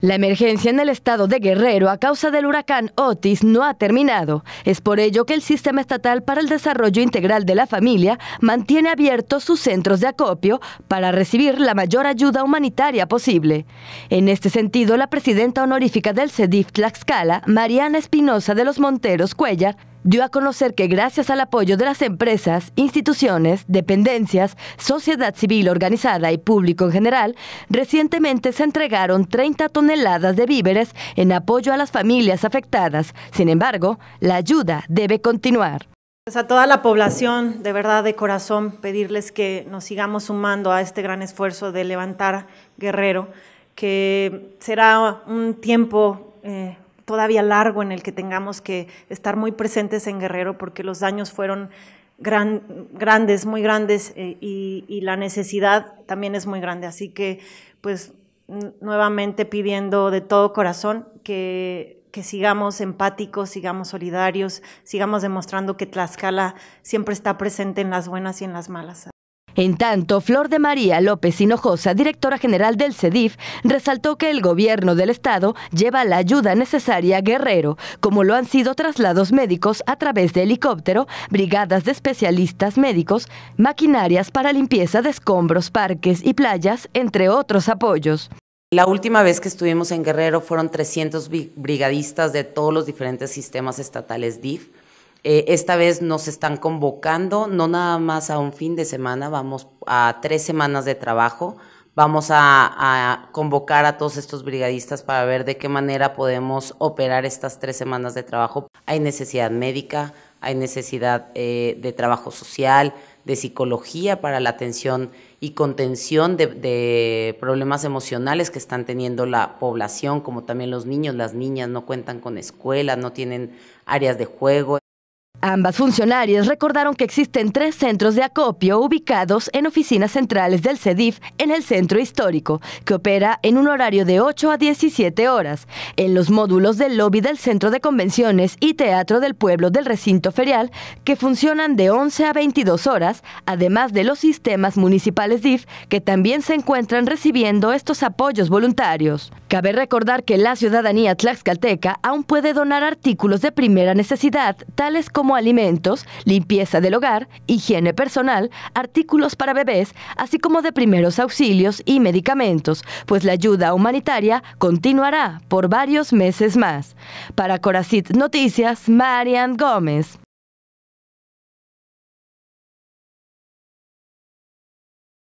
La emergencia en el estado de Guerrero a causa del huracán Otis no ha terminado. Es por ello que el Sistema Estatal para el Desarrollo Integral de la Familia mantiene abiertos sus centros de acopio para recibir la mayor ayuda humanitaria posible. En este sentido, la presidenta honorífica del CEDIF Tlaxcala, Mariana Espinosa de los Monteros Cuellar, dio a conocer que gracias al apoyo de las empresas, instituciones, dependencias, sociedad civil organizada y público en general, recientemente se entregaron 30 toneladas de víveres en apoyo a las familias afectadas. Sin embargo, la ayuda debe continuar. Pues a toda la población, de verdad, de corazón, pedirles que nos sigamos sumando a este gran esfuerzo de levantar Guerrero, que será un tiempo eh, todavía largo en el que tengamos que estar muy presentes en Guerrero porque los daños fueron gran, grandes, muy grandes eh, y, la necesidad también es muy grande. Así que, pues, nuevamente pidiendo de todo corazón que, que sigamos empáticos, sigamos solidarios, sigamos demostrando que Tlaxcala siempre está presente en las buenas y en las malas. En tanto, Flor de María López Hinojosa, directora general del CEDIF, resaltó que el gobierno del Estado lleva la ayuda necesaria a Guerrero, como lo han sido traslados médicos a través de helicóptero, brigadas de especialistas médicos, maquinarias para limpieza de escombros, parques y playas, entre otros apoyos. La última vez que estuvimos en Guerrero fueron 300 brigadistas de todos los diferentes sistemas estatales DIF eh, esta vez nos están convocando, no nada más a un fin de semana, vamos a tres semanas de trabajo. Vamos a, convocar a todos estos brigadistas para ver de qué manera podemos operar estas tres semanas de trabajo. Hay necesidad médica, hay necesidad eh, de trabajo social, de psicología para la atención y contención de, de, problemas emocionales que están teniendo la población, como también los niños, las niñas no cuentan con escuela, no tienen áreas de juego. Ambas funcionarias recordaron que existen tres centros de acopio ubicados en oficinas centrales del CEDIF en el centro histórico, que opera en un horario de 8 a 17 horas, en los módulos del lobby del Centro de Convenciones y Teatro del Pueblo del Recinto Ferial, que funcionan de 11 a 22 horas, además de los sistemas municipales DIF, que también se encuentran recibiendo estos apoyos voluntarios. Cabe recordar que la ciudadanía tlaxcalteca aún puede donar artículos de primera necesidad, tales como alimentos, limpieza del hogar, higiene personal, artículos para bebés, así como de primeros auxilios y medicamentos, pues la ayuda humanitaria continuará por varios meses más. Para Coracit Noticias, Marian Gómez.